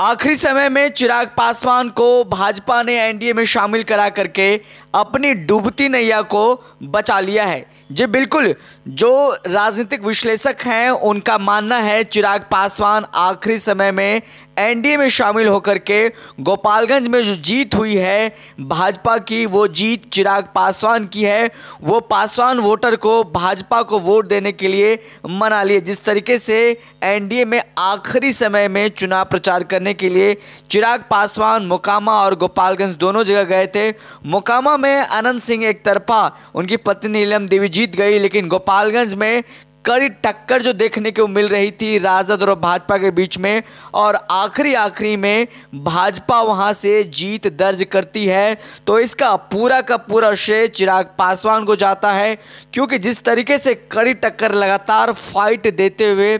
आखिरी समय में चिराग पासवान को भाजपा ने एनडीए में शामिल करा करके अपनी डूबती नैया को बचा लिया है जी बिल्कुल जो राजनीतिक विश्लेषक हैं उनका मानना है चिराग पासवान आखिरी समय में एनडीए में शामिल होकर के गोपालगंज में जो जीत हुई है भाजपा की वो जीत चिराग पासवान की है वो पासवान वोटर को भाजपा को वोट देने के लिए मना लिए जिस तरीके से एनडीए में आखिरी समय में चुनाव प्रचार करने के लिए चिराग पासवान मोकामा और गोपालगंज दोनों जगह गए थे मोकामा में में अनंत सिंह एक तरफा उनकी पत्नी नीलम देवी जीत गई लेकिन गोपालगंज में कड़ी टक्कर जो देखने को मिल रही थी राजद और भाजपा के बीच में और आखिरी आखिरी में भाजपा वहां से जीत दर्ज करती है तो इसका पूरा का पूरा श्रेय चिराग पासवान को जाता है क्योंकि जिस तरीके से कड़ी टक्कर लगातार फाइट देते हुए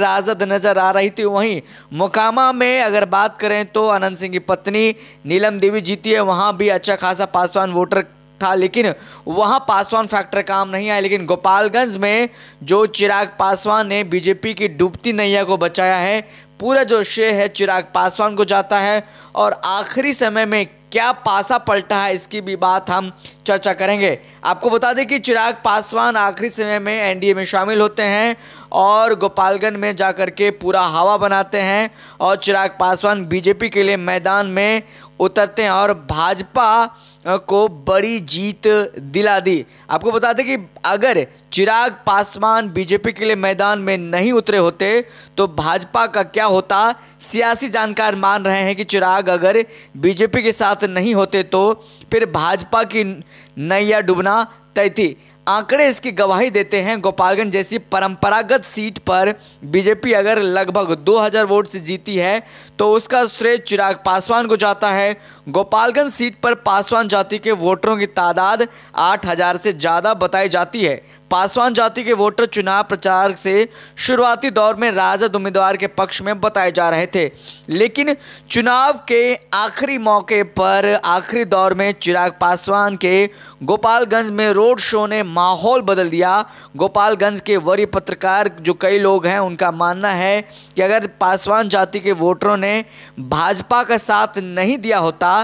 राजद नज़र आ रही थी वहीं मोकामा में अगर बात करें तो अनंत सिंह की पत्नी नीलम देवी जीती है वहाँ भी अच्छा खासा पासवान वोटर था लेकिन वहां पासवान फैक्टर काम नहीं आया लेकिन गोपालगंज में जो चिराग पासवान ने बीजेपी की डूबती नैया को बचाया है पूरा जो श्रेय है चिराग पासवान को जाता है और आखिरी समय में क्या पासा पलटा है इसकी भी बात हम चर्चा करेंगे आपको बता दें कि चिराग पासवान आखिरी समय में एनडीए में शामिल होते हैं और गोपालगंज में जा कर के पूरा हवा बनाते हैं और चिराग पासवान बीजेपी के लिए मैदान में उतरते हैं और भाजपा को बड़ी जीत दिला दी आपको बता दें कि अगर चिराग पासवान बीजेपी के लिए मैदान में नहीं उतरे होते तो भाजपा का क्या होता सियासी जानकार मान रहे हैं कि चिराग अगर बीजेपी के साथ नहीं होते तो फिर भाजपा की नैया डूबना तय थी आंकड़े इसकी गवाही देते हैं गोपालगंज जैसी परंपरागत सीट पर बीजेपी अगर लगभग 2000 वोट से जीती है तो उसका श्रेय चिराग पासवान को जाता है गोपालगंज सीट पर पासवान जाति के वोटरों की तादाद 8000 से ज़्यादा बताई जाती है पासवान जाति के वोटर चुनाव प्रचार से शुरुआती दौर में राजद उम्मीदवार के पक्ष में बताए जा रहे थे लेकिन चुनाव के आखिरी मौके पर आखिरी दौर में चिराग पासवान के गोपालगंज में रोड शो ने माहौल बदल दिया गोपालगंज के वरीय पत्रकार जो कई लोग हैं उनका मानना है कि अगर पासवान जाति के वोटरों ने भाजपा का साथ नहीं दिया होता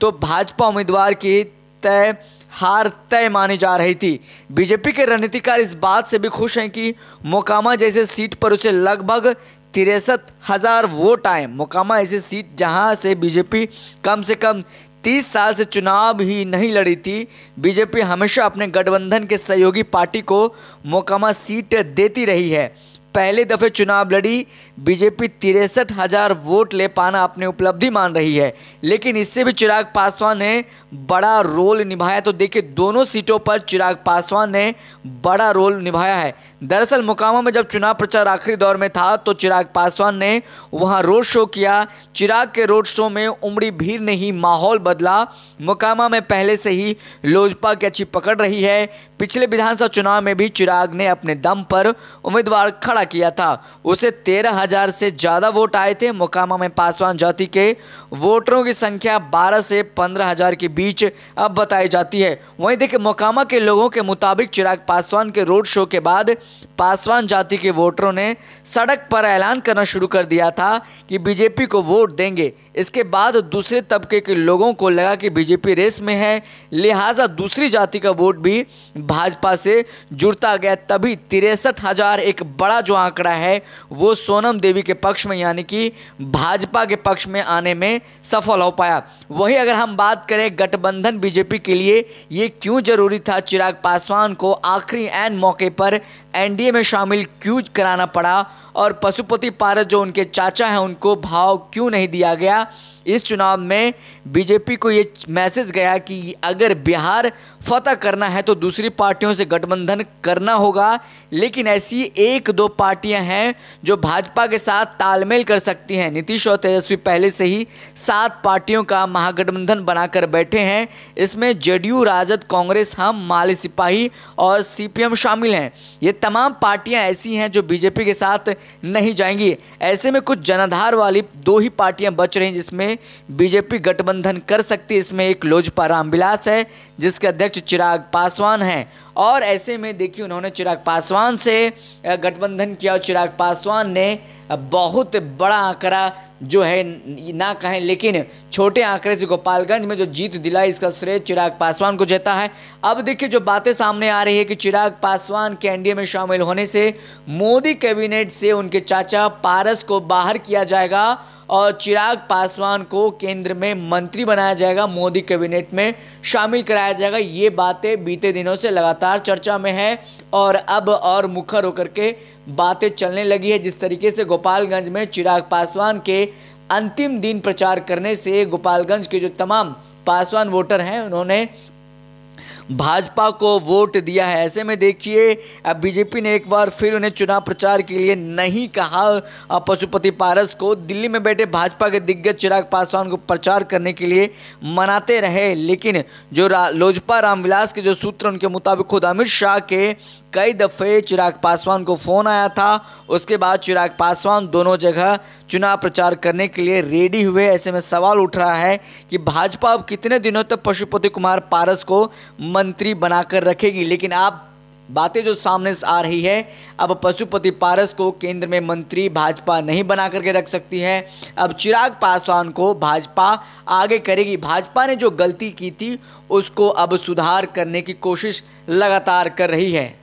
तो भाजपा उम्मीदवार की तय हार तय मानी जा रही थी बीजेपी के रणनीतिकार इस बात से भी खुश हैं कि मोकामा जैसे सीट पर उसे लगभग तिरसठ हज़ार वोट आए मोकामा ऐसी सीट जहां से बीजेपी कम से कम तीस साल से चुनाव ही नहीं लड़ी थी बीजेपी हमेशा अपने गठबंधन के सहयोगी पार्टी को मोकामा सीट देती रही है पहले दफ़े चुनाव लड़ी बीजेपी तिरसठ हजार वोट ले पाना अपने उपलब्धि मान रही है लेकिन इससे भी चिराग पासवान ने बड़ा रोल निभाया तो देखिए दोनों सीटों पर चिराग पासवान ने बड़ा रोल निभाया है दरअसल मुकामा में जब चुनाव प्रचार आखिरी दौर में था तो चिराग पासवान ने वहां रोड शो किया चिराग के रोड शो में उमड़ी भीड़ ने ही माहौल बदला मुकामा में पहले से ही लोजपा की अच्छी पकड़ रही है पिछले विधानसभा चुनाव में भी चिराग ने अपने दम पर उम्मीदवार खड़ा किया था उसे तेरह हजार से ज़्यादा वोट आए थे मुकामा में पासवान जाति के वोटरों की संख्या बारह से पंद्रह हजार के बीच अब बताई जाती है वहीं देखिए मोकामा के लोगों के मुताबिक चिराग पासवान के रोड शो के बाद पासवान जाति के वोटरों ने सड़क पर ऐलान करना शुरू कर दिया था कि बीजेपी को वोट देंगे इसके बाद दूसरे तबके के लोगों को लगा कि बीजेपी रेस में है लिहाजा दूसरी जाति का वोट भी भाजपा से जुड़ता गया तभी तिरसठ हज़ार एक बड़ा जो आंकड़ा है वो सोनम देवी के पक्ष में यानी कि भाजपा के पक्ष में आने में सफल हो पाया वही अगर हम बात करें गठबंधन बीजेपी के लिए ये क्यों जरूरी था चिराग पासवान को आखिरी एन मौके पर एनडीए में शामिल क्यों कराना पड़ा और पशुपति पारस जो उनके चाचा हैं उनको भाव क्यों नहीं दिया गया इस चुनाव में बीजेपी को ये मैसेज गया कि अगर बिहार फतह करना है तो दूसरी पार्टियों से गठबंधन करना होगा लेकिन ऐसी एक दो पार्टियां हैं जो भाजपा के साथ तालमेल कर सकती हैं नीतीश और तेजस्वी पहले से ही सात पार्टियों का महागठबंधन बनाकर बैठे हैं इसमें जेडीयू राजद कांग्रेस हम माली सिपाही और सीपीएम शामिल हैं ये तमाम पार्टियां ऐसी हैं जो बीजेपी के साथ नहीं जाएंगी ऐसे में कुछ जनाधार वाली दो ही पार्टियां बच रही हैं जिसमें बीजेपी गठबंधन कर सकती है इसमें एक लोजपा रामविलास है जिसके अध्यक्ष चिराग पासवान हैं और ऐसे में देखिए उन्होंने चिराग पासवान से गठबंधन किया और चिराग पासवान ने बहुत बड़ा आंकड़ा जो है ना कहें लेकिन छोटे आंकड़े से गोपालगंज में जो जीत दिलाई इसका श्रेय चिराग पासवान को जता है अब देखिए जो बातें सामने आ रही है कि चिराग पासवान के एनडीए में शामिल होने से मोदी कैबिनेट से उनके चाचा पारस को बाहर किया जाएगा और चिराग पासवान को केंद्र में मंत्री बनाया जाएगा मोदी कैबिनेट में शामिल कराया जाएगा ये बातें बीते दिनों से लगातार चर्चा में है और अब और मुखर होकर के बातें चलने लगी है जिस तरीके से गोपालगंज में चिराग पासवान के अंतिम दिन प्रचार करने से गोपालगंज के जो तमाम पासवान वोटर हैं उन्होंने भाजपा को वोट दिया है ऐसे में देखिए अब बीजेपी ने एक बार फिर उन्हें चुनाव प्रचार के लिए नहीं कहा पशुपति पारस को दिल्ली में बैठे भाजपा के दिग्गज चिराग पासवान को प्रचार करने के लिए मनाते रहे लेकिन जो रा, लोजपा रामविलास के जो सूत्र उनके मुताबिक खुद अमित शाह के कई दफ़े चिराग पासवान को फ़ोन आया था उसके बाद चिराग पासवान दोनों जगह चुनाव प्रचार करने के लिए रेडी हुए ऐसे में सवाल उठ रहा है कि भाजपा अब कितने दिनों तक तो पशुपति कुमार पारस को मंत्री बनाकर रखेगी लेकिन आप बातें जो सामने से आ रही है अब पशुपति पारस को केंद्र में मंत्री भाजपा नहीं बना करके रख सकती है अब चिराग पासवान को भाजपा आगे करेगी भाजपा ने जो गलती की थी उसको अब सुधार करने की कोशिश लगातार कर रही है